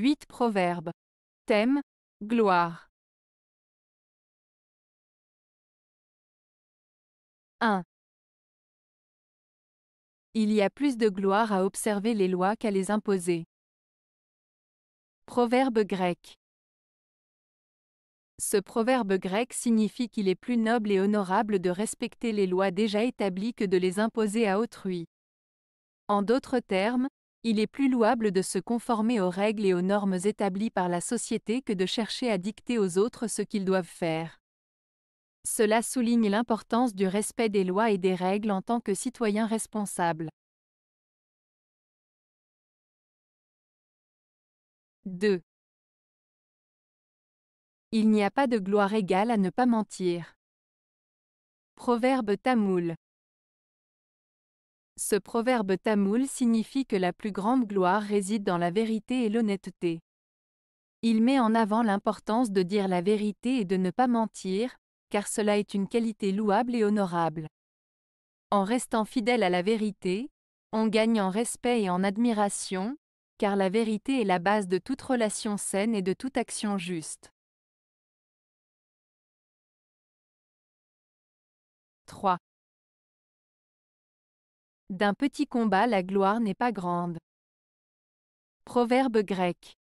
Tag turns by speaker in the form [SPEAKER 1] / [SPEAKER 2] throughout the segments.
[SPEAKER 1] 8 Proverbes. Thème Gloire. 1. Il y a plus de gloire à observer
[SPEAKER 2] les lois qu'à les imposer. Proverbe grec. Ce proverbe grec signifie qu'il est plus noble et honorable de respecter les lois déjà établies que de les imposer à autrui. En d'autres termes, il est plus louable de se conformer aux règles et aux normes établies par la société que de chercher à dicter aux autres ce qu'ils doivent faire. Cela souligne l'importance du respect des lois et des règles en tant que citoyen responsable. 2. Il n'y a pas de gloire égale à ne pas mentir. Proverbe tamoul. Ce proverbe tamoul signifie que la plus grande gloire réside dans la vérité et l'honnêteté. Il met en avant l'importance de dire la vérité et de ne pas mentir, car cela est une qualité louable et honorable. En restant fidèle à la vérité, on gagne en respect et en admiration, car la vérité est la base de toute relation saine et de toute action juste.
[SPEAKER 1] 3. D'un petit combat la gloire n'est pas grande.
[SPEAKER 2] Proverbe grec.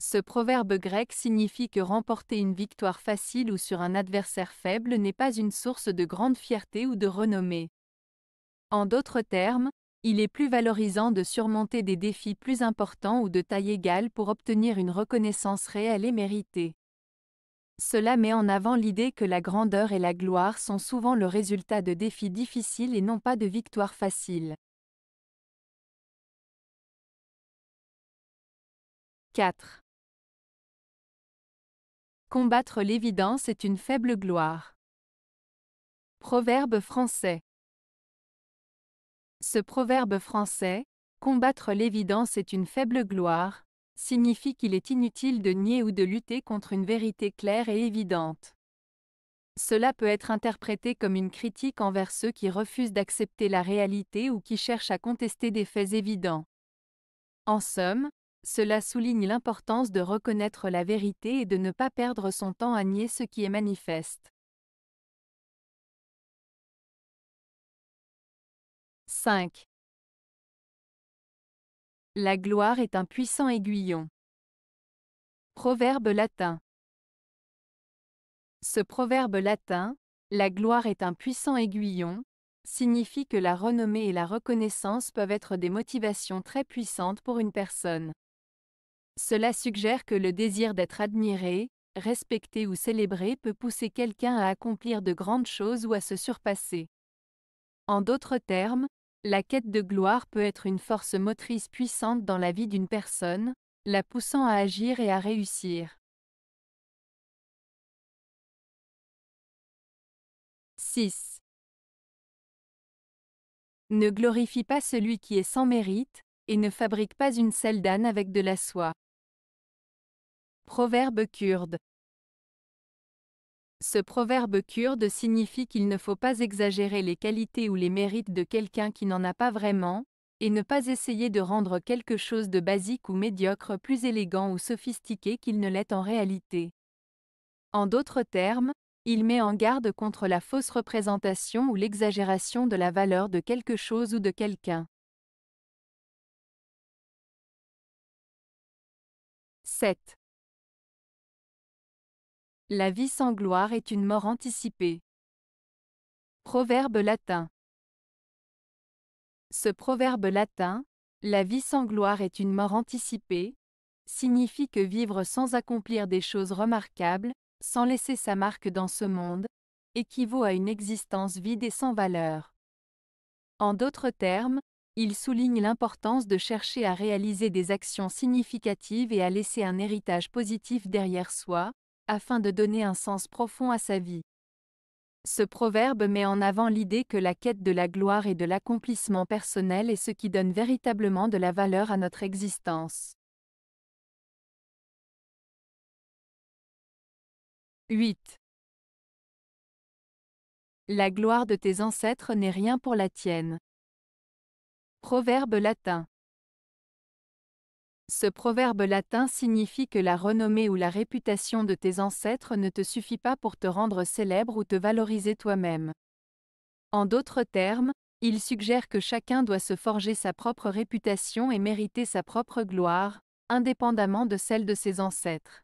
[SPEAKER 2] Ce proverbe grec signifie que remporter une victoire facile ou sur un adversaire faible n'est pas une source de grande fierté ou de renommée. En d'autres termes, il est plus valorisant de surmonter des défis plus importants ou de taille égale pour obtenir une reconnaissance réelle et méritée. Cela met en avant l'idée que la grandeur et la gloire sont souvent le résultat de défis difficiles et non pas de victoires faciles.
[SPEAKER 1] 4. Combattre l'évidence est une faible gloire.
[SPEAKER 2] Proverbe français. Ce proverbe français, Combattre l'évidence est une faible gloire, signifie qu'il est inutile de nier ou de lutter contre une vérité claire et évidente. Cela peut être interprété comme une critique envers ceux qui refusent d'accepter la réalité ou qui cherchent à contester des faits évidents. En somme, cela souligne l'importance de reconnaître la vérité et de ne pas perdre son temps à nier ce qui est manifeste.
[SPEAKER 1] 5. La gloire est un puissant aiguillon.
[SPEAKER 2] Proverbe latin. Ce proverbe latin, la gloire est un puissant aiguillon, signifie que la renommée et la reconnaissance peuvent être des motivations très puissantes pour une personne. Cela suggère que le désir d'être admiré, respecté ou célébré peut pousser quelqu'un à accomplir de grandes choses ou à se surpasser. En d'autres termes, la quête de gloire peut être une force motrice puissante dans la vie d'une personne, la poussant à agir et à réussir. 6. Ne glorifie pas celui qui est sans mérite, et ne fabrique pas une selle d'âne avec de la soie. Proverbe kurde. Ce proverbe kurde signifie qu'il ne faut pas exagérer les qualités ou les mérites de quelqu'un qui n'en a pas vraiment, et ne pas essayer de rendre quelque chose de basique ou médiocre plus élégant ou sophistiqué qu'il ne l'est en réalité. En d'autres termes, il met en garde contre la fausse représentation ou l'exagération de la valeur de quelque chose ou de quelqu'un.
[SPEAKER 1] 7. La vie sans gloire est une mort anticipée.
[SPEAKER 2] Proverbe latin. Ce proverbe latin, la vie sans gloire est une mort anticipée, signifie que vivre sans accomplir des choses remarquables, sans laisser sa marque dans ce monde, équivaut à une existence vide et sans valeur. En d'autres termes, il souligne l'importance de chercher à réaliser des actions significatives et à laisser un héritage positif derrière soi, afin de donner un sens profond à sa vie. Ce proverbe met en avant l'idée que la quête de la gloire et de l'accomplissement personnel est ce qui donne véritablement de la valeur à notre existence. 8. La gloire de tes ancêtres n'est rien pour la tienne. Proverbe latin. Ce proverbe latin signifie que la renommée ou la réputation de tes ancêtres ne te suffit pas pour te rendre célèbre ou te valoriser toi-même. En d'autres termes, il suggère que chacun doit se forger sa propre réputation et mériter sa propre gloire, indépendamment de celle de ses ancêtres.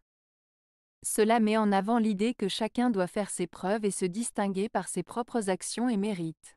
[SPEAKER 2] Cela met en avant l'idée que chacun doit faire ses preuves et se distinguer par ses propres actions et mérites.